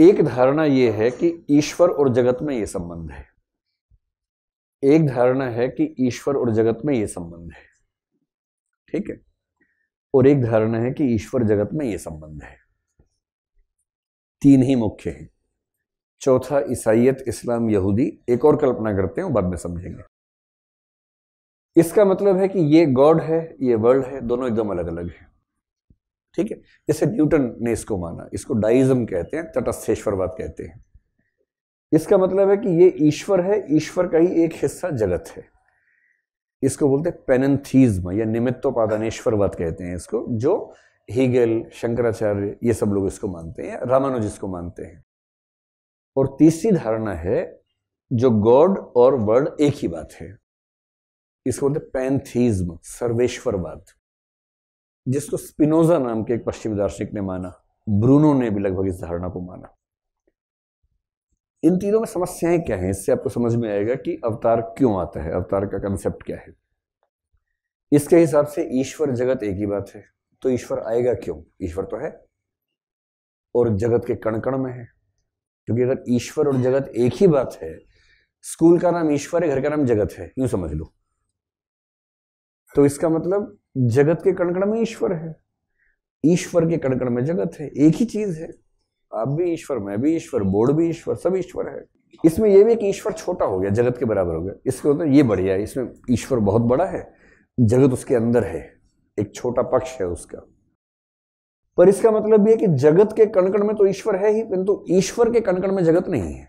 एक धारणा यह है कि ईश्वर और जगत में यह संबंध है एक धारणा है कि ईश्वर और जगत में यह संबंध है ठीक है और एक धारणा है कि ईश्वर जगत में यह संबंध है तीन ही मुख्य हैं चौथा ईसाइत इस्लाम यहूदी एक और कल्पना करते हैं बाद में समझेंगे इसका मतलब है कि ये गॉड है ये वर्ल्ड है दोनों एकदम अलग अलग है ठीक है जैसे न्यूटन ने इसको माना इसको डाइजम कहते हैं तटस्थेश्वरवाद कहते हैं इसका मतलब है कि ये ईश्वर है ईश्वर का ही एक हिस्सा जगत है इसको बोलते हैं पेनथीज्म या निमित्तोपादानेश्वरवाद कहते हैं इसको जो हीगल शंकराचार्य ये सब लोग इसको मानते हैं रामानुज इसको मानते हैं और तीसरी धारणा है जो गॉड और वर्ड एक ही बात है इसको बोलते पैंथीज्म पैनथीज्म सर्वेश्वरवाद जिसको स्पिनोजा नाम के एक पश्चिम दार्शनिक ने माना ब्रूनो ने भी लगभग इस धारणा को माना इन तीनों में समस्याएं क्या हैं इससे आपको समझ में आएगा कि अवतार क्यों आता है अवतार का कंसेप्ट क्या है इसके हिसाब से ईश्वर जगत एक ही बात है तो ईश्वर आएगा क्यों ईश्वर तो है और जगत के कण कण में है क्योंकि अगर ईश्वर और जगत एक ही बात है स्कूल का नाम ईश्वर है घर का नाम जगत है यूं समझ लो तो इसका मतलब जगत के कणकण में ईश्वर है ईश्वर के कणकण में जगत है एक ही चीज है आप भी ईश्वर मैं भी ईश्वर बोर्ड भी ईश्वर सब ईश्वर है इसमें यह भी कि ईश्वर छोटा हो गया जगत के बराबर हो गया इसके मतलब ये बढ़िया है इसमें ईश्वर बहुत बड़ा है जगत उसके अंदर है एक छोटा पक्ष है उसका पर इसका मतलब यह कि जगत के कणकण में तो ईश्वर है ही परंतु ईश्वर के कणकण में जगत नहीं है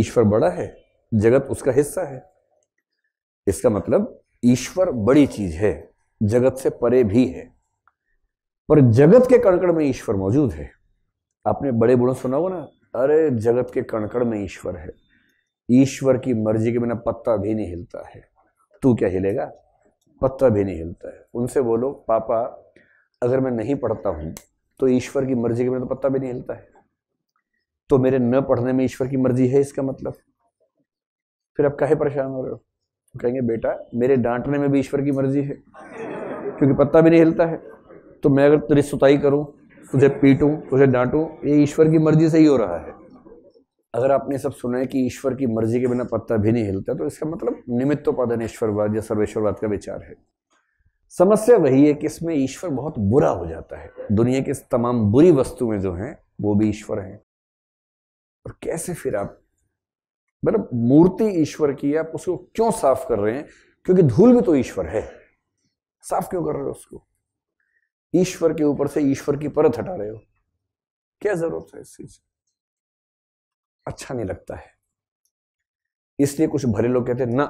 ईश्वर बड़ा है जगत उसका हिस्सा है इसका मतलब ईश्वर बड़ी चीज है जगत से परे भी है पर जगत के कणकण में ईश्वर मौजूद है आपने बड़े बूढ़ों सुना हो ना अरे जगत के कणकण में ईश्वर है ईश्वर की मर्जी के बिना पत्ता भी नहीं हिलता है तू क्या हिलेगा पत्ता भी नहीं हिलता है उनसे बोलो पापा अगर मैं नहीं पढ़ता हूं तो ईश्वर की मर्जी के बिना तो पत्ता भी नहीं हिलता है तो मेरे न पढ़ने में ईश्वर की मर्जी है इसका मतलब फिर आप काहे परेशान हो रहे हो कहेंगे बेटा मेरे डांटने में भी ईश्वर की मर्जी है क्योंकि पत्ता भी नहीं हिलता है तो मैं अगर तेरी सुताई करूँ तुझे पीटूँ तुझे डांटूँ ये ईश्वर की मर्जी से ही हो रहा है अगर आपने सब सुना है कि ईश्वर की मर्जी के बिना पत्ता भी नहीं हिलता तो इसका मतलब निमित्तोपादन ईश्वरवाद या सर्वेश्वरवाद का विचार है समस्या वही है कि इसमें ईश्वर बहुत बुरा हो जाता है दुनिया की तमाम बुरी वस्तुएं जो हैं वो भी ईश्वर हैं और कैसे फिर आप मतलब मूर्ति ईश्वर की आप उसको क्यों साफ कर रहे हैं क्योंकि धूल भी तो ईश्वर है साफ क्यों कर रहे हो उसको ईश्वर के ऊपर से ईश्वर की परत हटा रहे हो क्या जरूरत है इस चीज अच्छा नहीं लगता है इसलिए कुछ भरे लोग कहते हैं ना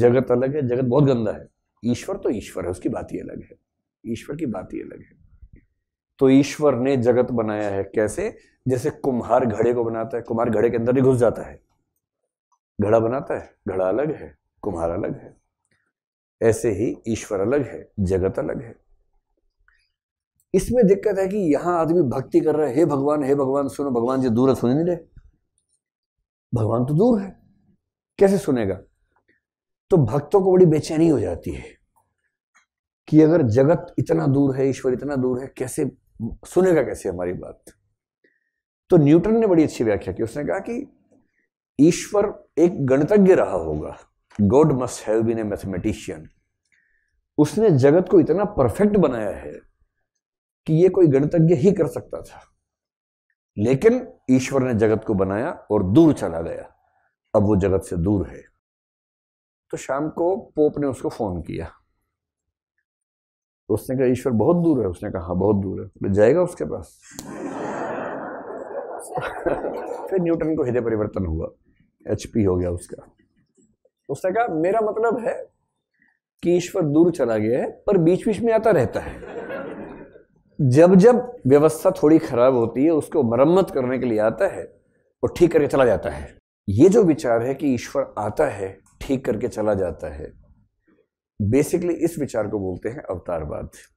जगत अलग है जगत बहुत गंदा है ईश्वर तो ईश्वर है उसकी बात ही अलग है ईश्वर की बात ही अलग है तो ईश्वर ने जगत बनाया है कैसे जैसे कुम्हार घड़े को बनाता है कुम्हार घड़े के अंदर ही घुस जाता है घड़ा बनाता है घड़ा अलग है कुम्हार अलग है ऐसे ही ईश्वर अलग है जगत अलग है इसमें दिक्कत है कि यहां आदमी भक्ति कर रहा है हे भगवान हे भगवान सुनो भगवान जी दूर है सुन नहीं रहे भगवान तो दूर है कैसे सुनेगा तो भक्तों को बड़ी बेचैनी हो जाती है कि अगर जगत इतना दूर है ईश्वर इतना दूर है कैसे सुनेगा कैसे हमारी बात तो न्यूटन ने बड़ी अच्छी व्याख्या की उसने कहा कि ईश्वर एक गणतज्ञ रहा होगा God must have been a mathematician उसने जगत को इतना परफेक्ट बनाया है कि ये कोई गणितज्ञ ही कर सकता था लेकिन ईश्वर ने जगत को बनाया और दूर चला गया अब वो जगत से दूर है तो शाम को पोप ने उसको फोन किया उसने कहा ईश्वर बहुत दूर है उसने कहा हाँ बहुत दूर है तो जाएगा उसके पास फिर न्यूटन को हृदय परिवर्तन हुआ एचपी हो गया उसका उसने कहा मेरा मतलब है कि ईश्वर दूर चला गया है पर बीच बीच में आता रहता है जब जब व्यवस्था थोड़ी खराब होती है उसको मरम्मत करने के लिए आता है और ठीक करके चला जाता है ये जो विचार है कि ईश्वर आता है ठीक करके चला जाता है बेसिकली इस विचार को बोलते हैं अवतारवाद